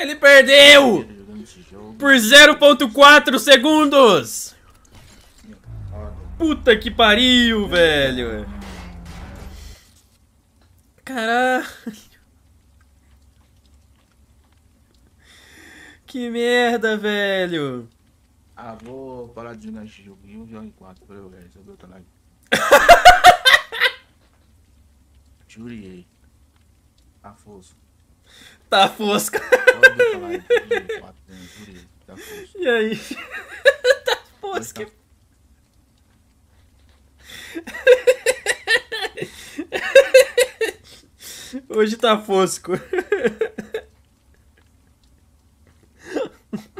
Ele perdeu! Por 0.4 segundos! Puta que pariu, velho! Caralho! Que merda, velho! Ah, vou parar de jogar esse joguinho e jogar em 4 pra eu ver, sabe o que Juriei. Tá fosco. Tá fosca. E aí? tá fosco. Tá. Hoje tá fosco.